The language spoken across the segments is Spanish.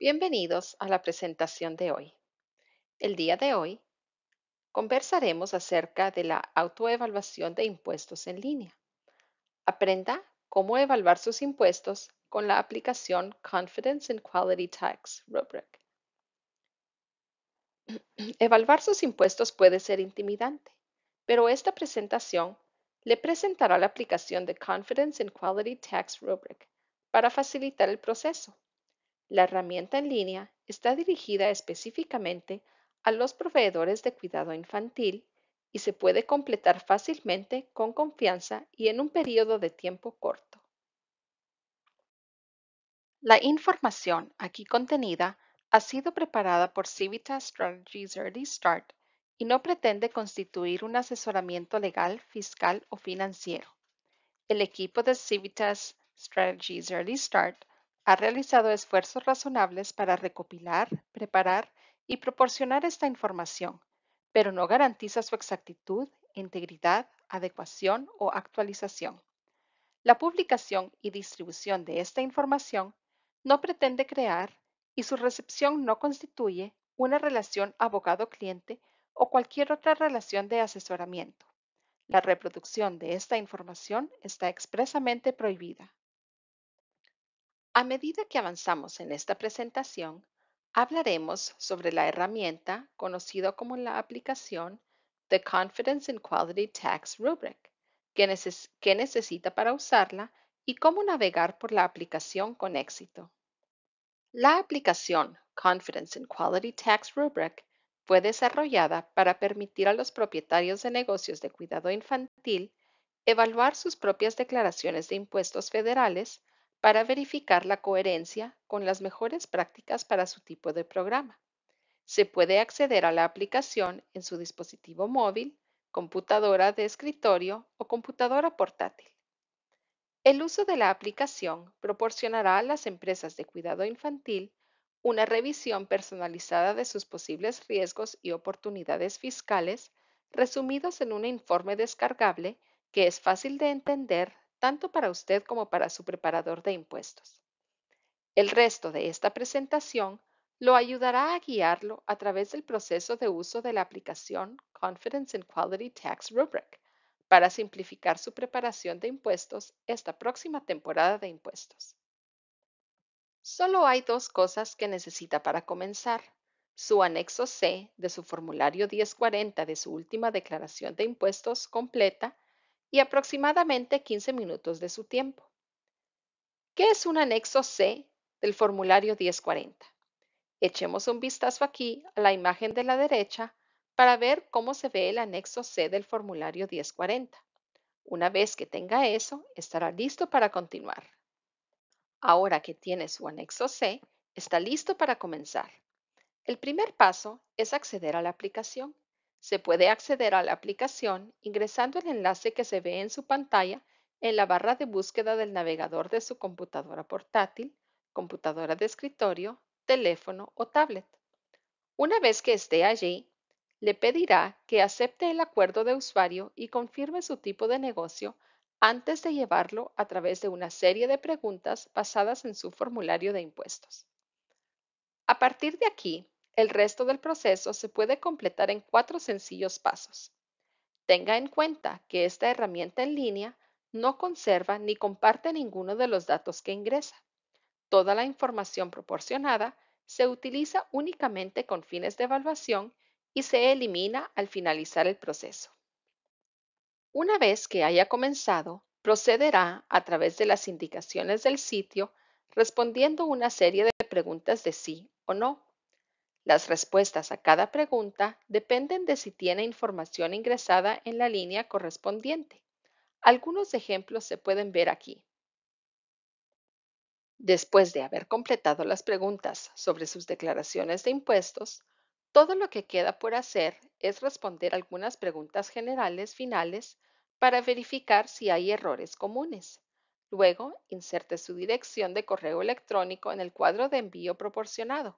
Bienvenidos a la presentación de hoy. El día de hoy conversaremos acerca de la autoevaluación de impuestos en línea. Aprenda cómo evaluar sus impuestos con la aplicación Confidence in Quality Tax Rubric. Evaluar sus impuestos puede ser intimidante, pero esta presentación le presentará la aplicación de Confidence in Quality Tax Rubric para facilitar el proceso la herramienta en línea está dirigida específicamente a los proveedores de cuidado infantil y se puede completar fácilmente, con confianza y en un periodo de tiempo corto. La información aquí contenida ha sido preparada por Civitas Strategies Early Start y no pretende constituir un asesoramiento legal, fiscal o financiero. El equipo de Civitas Strategies Early Start ha realizado esfuerzos razonables para recopilar, preparar y proporcionar esta información, pero no garantiza su exactitud, integridad, adecuación o actualización. La publicación y distribución de esta información no pretende crear y su recepción no constituye una relación abogado-cliente o cualquier otra relación de asesoramiento. La reproducción de esta información está expresamente prohibida. A medida que avanzamos en esta presentación, hablaremos sobre la herramienta conocida como la aplicación The Confidence in Quality Tax Rubric, qué necesita para usarla y cómo navegar por la aplicación con éxito. La aplicación Confidence in Quality Tax Rubric fue desarrollada para permitir a los propietarios de negocios de cuidado infantil evaluar sus propias declaraciones de impuestos federales para verificar la coherencia con las mejores prácticas para su tipo de programa. Se puede acceder a la aplicación en su dispositivo móvil, computadora de escritorio o computadora portátil. El uso de la aplicación proporcionará a las empresas de cuidado infantil una revisión personalizada de sus posibles riesgos y oportunidades fiscales resumidos en un informe descargable que es fácil de entender, tanto para usted como para su preparador de impuestos. El resto de esta presentación lo ayudará a guiarlo a través del proceso de uso de la aplicación Confidence in Quality Tax Rubric para simplificar su preparación de impuestos esta próxima temporada de impuestos. Solo hay dos cosas que necesita para comenzar. Su anexo C de su formulario 1040 de su última declaración de impuestos completa y aproximadamente 15 minutos de su tiempo. ¿Qué es un anexo C del formulario 1040? Echemos un vistazo aquí a la imagen de la derecha para ver cómo se ve el anexo C del formulario 1040. Una vez que tenga eso, estará listo para continuar. Ahora que tiene su anexo C, está listo para comenzar. El primer paso es acceder a la aplicación. Se puede acceder a la aplicación ingresando el enlace que se ve en su pantalla en la barra de búsqueda del navegador de su computadora portátil, computadora de escritorio, teléfono o tablet. Una vez que esté allí, le pedirá que acepte el acuerdo de usuario y confirme su tipo de negocio antes de llevarlo a través de una serie de preguntas basadas en su formulario de impuestos. A partir de aquí, el resto del proceso se puede completar en cuatro sencillos pasos. Tenga en cuenta que esta herramienta en línea no conserva ni comparte ninguno de los datos que ingresa. Toda la información proporcionada se utiliza únicamente con fines de evaluación y se elimina al finalizar el proceso. Una vez que haya comenzado, procederá a través de las indicaciones del sitio respondiendo una serie de preguntas de sí o no las respuestas a cada pregunta dependen de si tiene información ingresada en la línea correspondiente. Algunos ejemplos se pueden ver aquí. Después de haber completado las preguntas sobre sus declaraciones de impuestos, todo lo que queda por hacer es responder algunas preguntas generales finales para verificar si hay errores comunes. Luego, inserte su dirección de correo electrónico en el cuadro de envío proporcionado.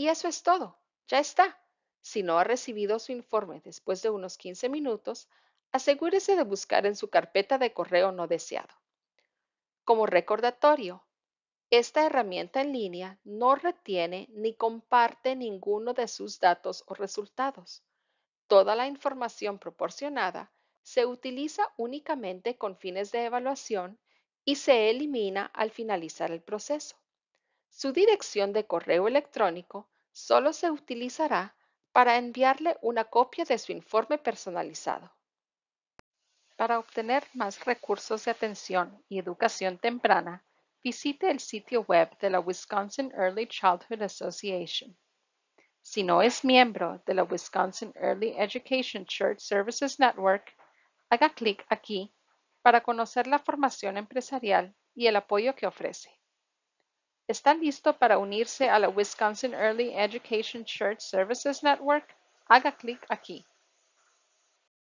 Y eso es todo, ya está. Si no ha recibido su informe después de unos 15 minutos, asegúrese de buscar en su carpeta de correo no deseado. Como recordatorio, esta herramienta en línea no retiene ni comparte ninguno de sus datos o resultados. Toda la información proporcionada se utiliza únicamente con fines de evaluación y se elimina al finalizar el proceso. Su dirección de correo electrónico solo se utilizará para enviarle una copia de su informe personalizado. Para obtener más recursos de atención y educación temprana, visite el sitio web de la Wisconsin Early Childhood Association. Si no es miembro de la Wisconsin Early Education Church Services Network, haga clic aquí para conocer la formación empresarial y el apoyo que ofrece. ¿Está listo para unirse a la Wisconsin Early Education Church Services Network? Haga clic aquí.